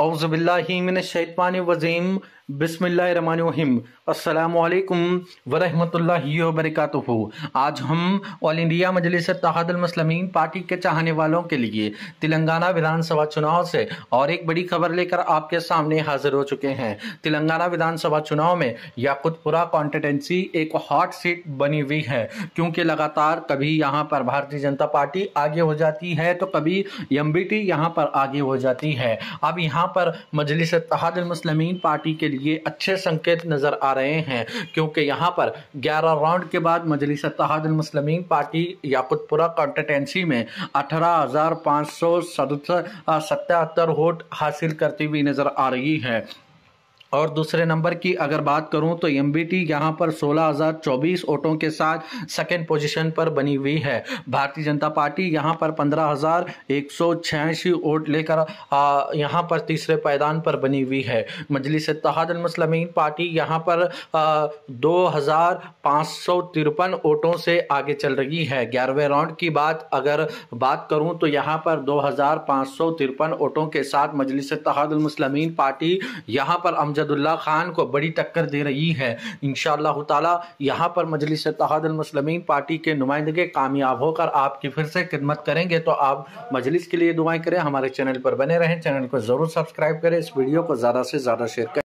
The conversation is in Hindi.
अउज़बिल्लाशैतवानवज़ीम बिसमीम अल्लाम वरहमतुल्लाहि वबरकatuhu आज हम all India Majlis Ittehadul Muslimeen party के चाहने वालों के लिए तेलंगाना विधानसभा चुनाव से और एक बड़ी खबर लेकर आपके सामने हाजिर हो चुके हैं तेलंगाना विधानसभा चुनाव में याकुतपुरा कॉन्टिटेंसी एक हॉट सीट बनी हुई है क्योंकि लगातार कभी यहाँ पर भारतीय जनता पार्टी आगे हो जाती है तो कभी एम बी यहाँ पर आगे हो जाती है अब यहाँ पर मजलिस तहादमसलमिन पार्टी के लिए अच्छे संकेत नज़र आ रहे हैं क्योंकि यहाँ पर ग्यारह राउंड के बाद मजलिस तहादमसलमिन पार्टी याकुतपुरा कॉन्स्टिटेंसी में अठारह हज़ार पाँच सौ सतहत्तर वोट हासिल करती हुई नज़र आ रही है और दूसरे नंबर की अगर बात करूं तो एम बी टी यहाँ पर चौबीस वोटों के साथ सेकेंड पोजीशन पर बनी हुई है भारतीय जनता पार्टी यहाँ पर पंद्रह हज़ार एक सौ छियासी वोट लेकर यहाँ पर तीसरे पैदान पर बनी हुई है मजलिस तहादलमसलमिन पार्टी यहाँ पर आ, दो हज़ार पाँच सौ तिरपन वोटों से आगे चल रही है ग्यारहवें राउंड की बात अगर बात करूँ तो यहाँ पर दो हज़ार पाँच सौ तिरपन वोटों के साथ मजलिस तहादलमसलमिन पार्टी यहाँ पर अमजदुल्ला खान को बड़ी टक्कर दे रही है इन शह यहाँ पर मजलिस तहदमसलमिन पार्टी के नुमाइंदे कामयाब होकर आपकी फिर से खिदमत करेंगे तो आप मजलिस के लिए दुआएं करें हमारे चैनल पर बने रहें चैनल को ज़रूर सब्सक्राइब करें इस वीडियो को ज़्यादा से ज़्यादा शेयर करें